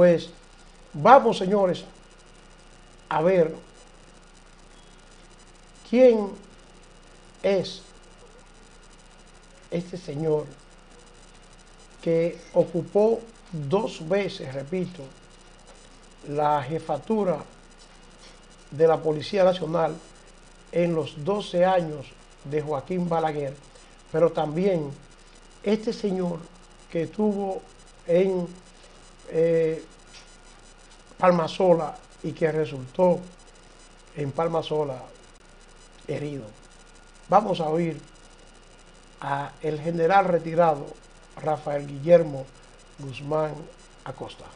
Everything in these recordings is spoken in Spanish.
Pues vamos, señores, a ver quién es este señor que ocupó dos veces, repito, la jefatura de la Policía Nacional en los 12 años de Joaquín Balaguer, pero también este señor que tuvo en eh, Palma Sola y que resultó en Palma Sola herido. Vamos a oír a el general retirado Rafael Guillermo Guzmán Acosta.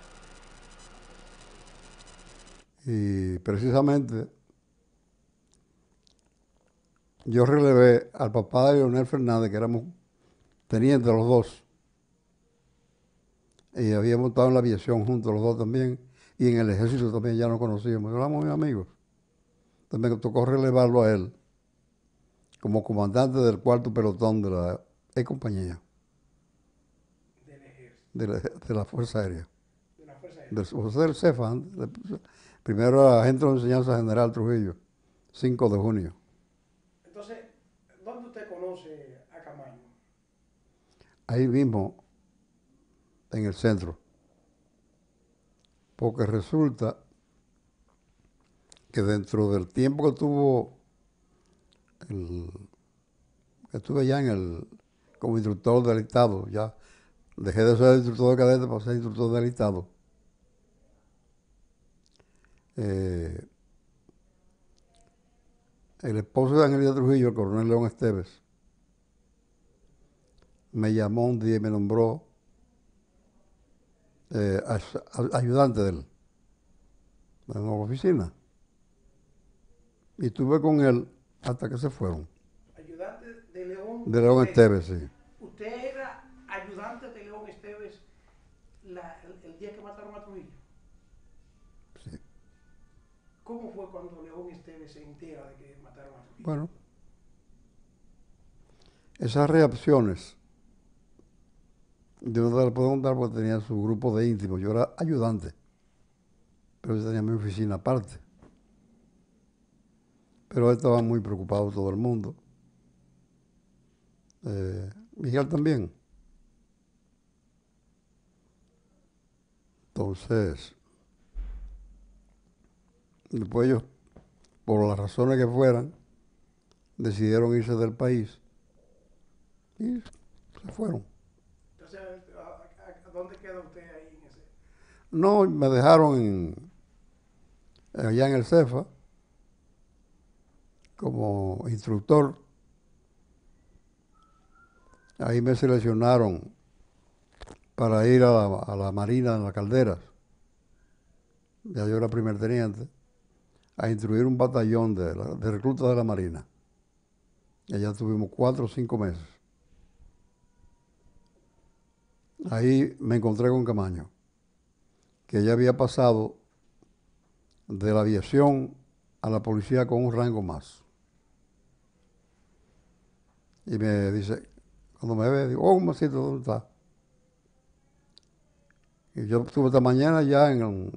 Y precisamente yo relevé al papá de Leonel Fernández, que éramos tenientes los dos, y habíamos estado en la aviación juntos los dos también, y en el ejército también ya nos conocíamos, éramos amigos. Entonces me tocó relevarlo a él como comandante del cuarto pelotón de la E compañía. Del ejército. De la, Fuerza Aérea. De la Fuerza Aérea. José CEFA, primero agente de enseñanza general Trujillo, 5 de junio. Entonces, ¿dónde usted conoce a Camaño? Ahí mismo, en el centro. Porque resulta que dentro del tiempo que tuvo estuve ya en el, como instructor del Estado, ya dejé de ser instructor de cadete para ser instructor del Estado. Eh, el esposo de Angelita Trujillo, el coronel León Esteves, me llamó un día y me nombró eh, ayudante de él en oficina. Y estuve con él hasta que se fueron. Ayudante de León. De León Esteves, ¿Usted era ayudante de León Esteves el, el, día que mataron a Trujillo? Sí. ¿Cómo fue cuando León Esteves se entera de que mataron a Trujillo? Bueno, esas reacciones yo no te lo puedo contar porque tenía su grupo de íntimos. Yo era ayudante. Pero yo tenía mi oficina aparte. Pero estaba muy preocupado todo el mundo. Eh, Miguel también. Entonces, después ellos, por las razones que fueran, decidieron irse del país y se fueron. ¿Dónde queda usted ahí en ese? No, me dejaron allá en el CEFA como instructor. Ahí me seleccionaron para ir a la, Marina en las calderas. Ya yo era primer teniente a instruir un batallón de, de reclutas de la Marina. Y allá tuvimos cuatro o cinco meses. Ahí me encontré con Camaño, que ya había pasado de la aviación a la policía con un rango más. Y me dice, cuando me ve, digo, oh, Macito, ¿dónde está? Y yo estuve esta mañana ya en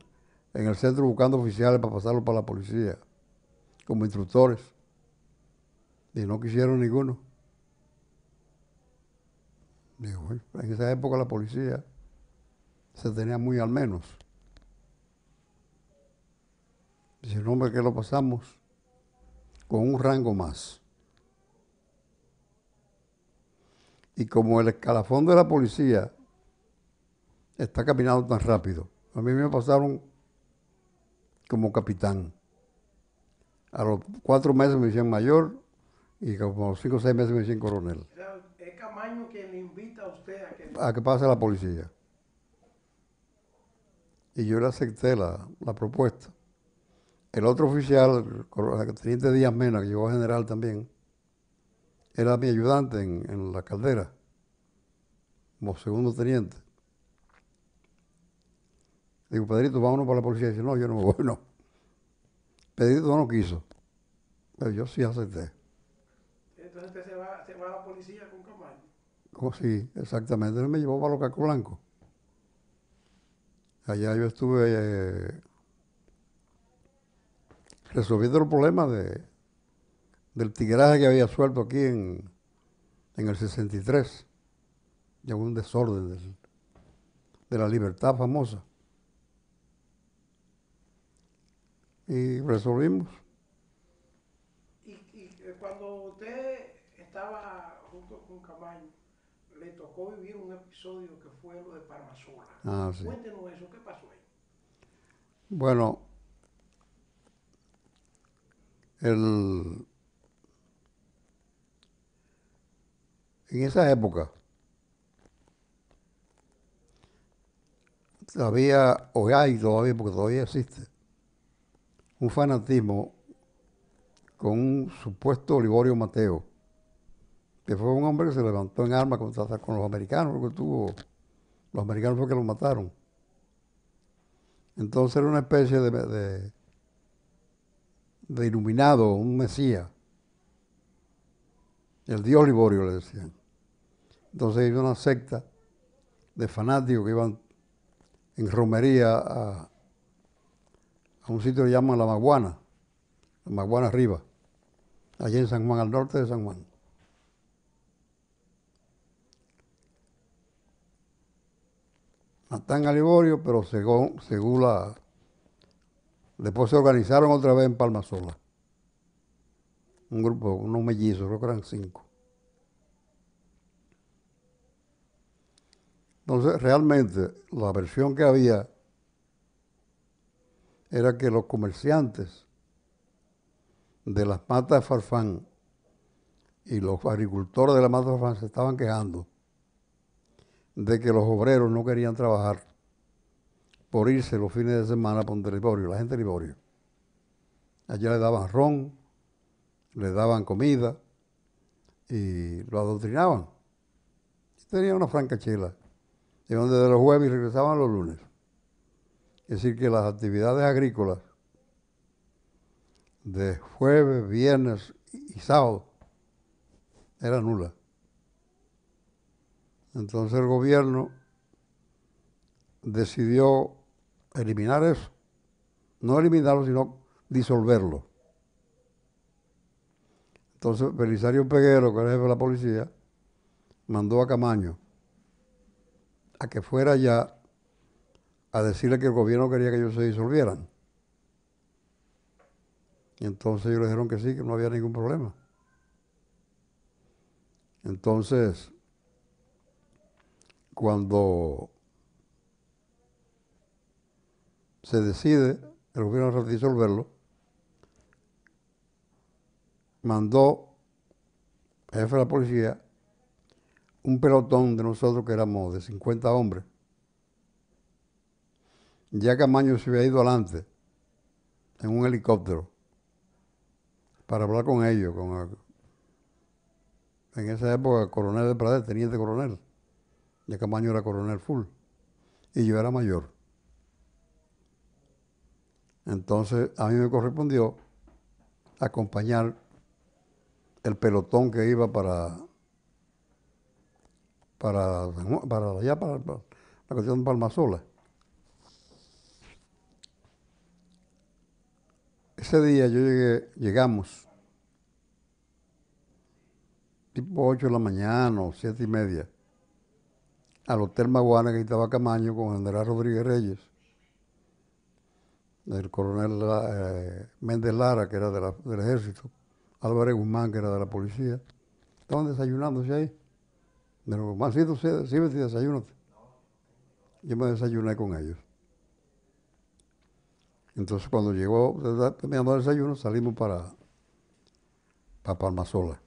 en el centro buscando oficiales para pasarlo para la policía, como instructores. Y no quisieron ninguno. Digo, en esa época la policía se tenía muy al menos. Dice, no, hombre, que lo pasamos con un rango más. Y como el escalafón de la policía está caminando tan rápido, a mí me pasaron como capitán. A los cuatro meses me decían mayor y como a los cinco o seis meses me decían coronel que le invita a usted a que... pase la policía. Y yo le acepté la, propuesta. El otro oficial, el teniente Díaz Mena, que llegó a general también, era mi ayudante en, la caldera, como segundo teniente. Digo, Pedrito, vámonos para la policía. Y dice, no, yo no me voy, no. Pedrito no quiso, pero yo sí acepté. Entonces usted se va, se va a la policía con Oh, sí, exactamente. Él me llevó para Locaco Blanco. Allá yo estuve eh, resolviendo el problema de, del tigraje que había suelto aquí en, el 63. Llegó un desorden de la libertad famosa. Y resolvimos. y eh, cuando usted estaba tocó vivir un episodio que fue lo de Parmasola. Ah, Cuéntenos eso, ¿qué pasó ahí? Bueno, el, en esa época había, o hay todavía, porque todavía existe, un fanatismo con un supuesto Olivorio Mateo que fue un hombre que se levantó en armas con, con los americanos, porque tuvo, los americanos fue que lo mataron. Entonces era una especie de, de, iluminado, un mesía, El dios Liborio le decían. Entonces hizo una secta de fanáticos que iban en romería a, a un sitio que llaman La Maguana, La Maguana Arriba, allí en San Juan, al norte de San Juan. Natán a Liborio, pero según, según la... Después se organizaron otra vez en Palma Sola. Un grupo, unos mellizos, creo que eran cinco. Entonces, realmente, la versión que había era que los comerciantes de las matas de farfán y los agricultores de las matas de farfán se estaban quejando de que los obreros no querían trabajar por irse los fines de semana para un territorio, la gente de Liborio. Allá le daban ron, le daban comida y lo adoctrinaban. Tenían una franca chela. Y donde de los jueves regresaban los lunes. Es decir, que las actividades agrícolas de jueves, viernes y sábado eran nulas. Entonces el gobierno decidió eliminar eso, no eliminarlo, sino disolverlo. Entonces Belisario Peguero, que era jefe de la policía, mandó a Camaño a que fuera allá a decirle que el gobierno quería que ellos se disolvieran. Y entonces ellos le dijeron que sí, que no había ningún problema. Entonces, cuando se decide el gobierno de disolverlo, mandó el jefe de la policía un pelotón de nosotros que éramos de 50 hombres. Ya Camaño se había ido adelante en un helicóptero para hablar con ellos, con en esa época coronel de Prader, teniente coronel de Camaño era coronel full y yo era mayor. Entonces a mí me correspondió acompañar el pelotón que iba para para, para allá, para, la cuestión de Palmasola. Ese día yo llegué, llegamos, tipo 8 de la mañana o 7 y media, al Hotel Maguana que estaba Camaño con Andrés Rodríguez Reyes, el coronel eh, Méndez Lara, que era del ejército, Álvarez Guzmán, que era de la policía. Estaban desayunándose ahí. Me dijo, si ves y desayúnate. Yo me desayuné con ellos. Entonces cuando llegó, terminando el desayuno, salimos para, para Palmasola.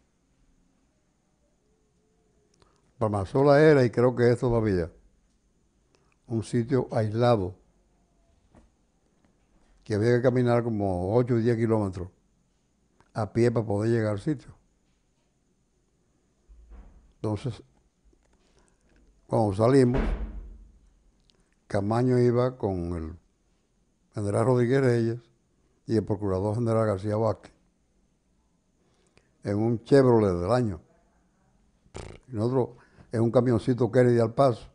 Sola era, y creo que es todavía, un sitio aislado, que había que caminar como 8 o 10 kilómetros a pie para poder llegar al sitio. Entonces, cuando salimos, Camaño iba con el general Rodríguez Reyes y el procurador general García Vázquez en un Chevrolet del año. Y nosotros en un camioncito Kennedy al paso.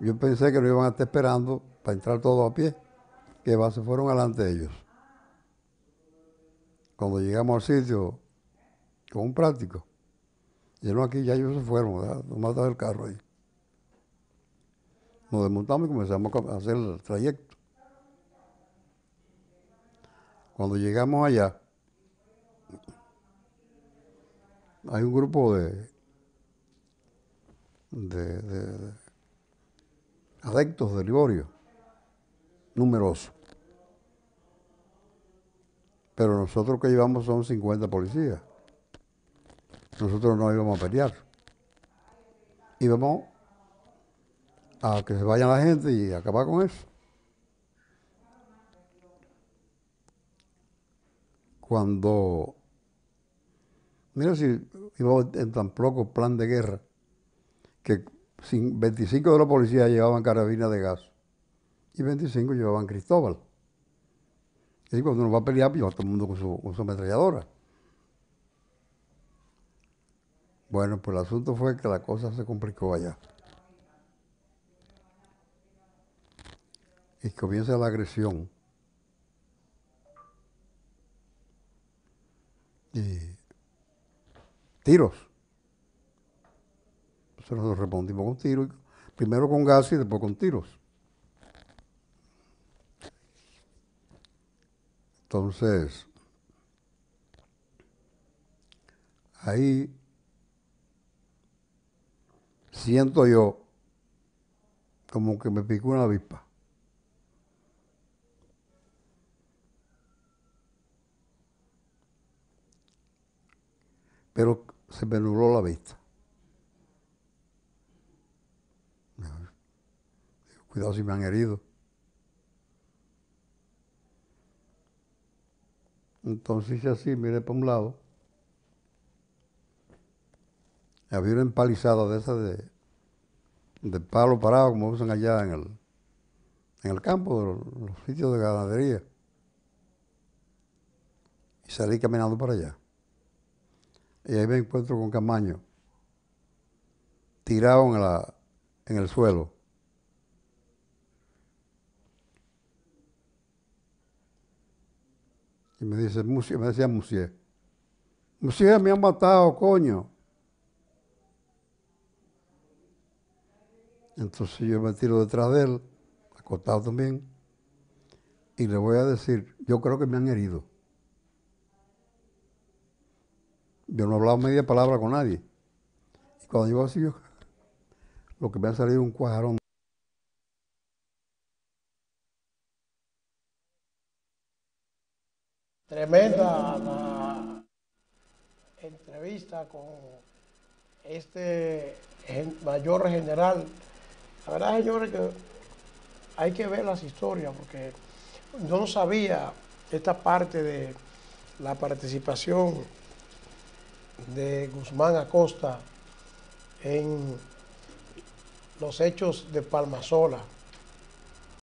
Yo pensé que lo iban a estar esperando para entrar todos a pie, que va, se fueron adelante ellos. Cuando llegamos al sitio, con un práctico, lleno aquí, ya ellos se fueron, nos mataron el carro ahí. Nos desmontamos y comenzamos a hacer el trayecto. Cuando llegamos allá, hay un grupo de de, de, de adeptos de Liborio, numerosos Pero nosotros que llevamos son 50 policías. Nosotros no íbamos a pelear. Íbamos a que se vaya la gente y acabar con eso. Cuando, mira si íbamos en tan poco plan de guerra, que 25 de los policías llevaban carabinas de gas y 25 llevaban Cristóbal. Y cuando uno va a pelear, pues todo el mundo con su, con su ametralladora. Bueno, pues el asunto fue que la cosa se complicó allá. Y comienza la agresión. Y tiros nos respondimos con tiros, primero con gas y después con tiros. Entonces, ahí siento yo como que me picó una avispa. Pero se me nubló la vista. Cuidado si me han herido. Entonces hice así, miré para un lado. Había una empalizada de esas de, palo parado, como usan allá en el, campo, en los, sitios de ganadería. Y salí caminando para allá. Y ahí me encuentro con Camaño, tirado en el suelo. Y me dice, me decía Musier. Musier, me han matado, coño. Entonces yo me tiro detrás de él, acostado también, y le voy a decir, yo creo que me han herido. Yo no he hablado media palabra con nadie. Y cuando yo así, yo, lo que me ha salido un cuajarón la entrevista con este mayor general. La verdad, señores, que hay que ver las historias porque yo no sabía esta parte de la participación de Guzmán Acosta en los hechos de Sola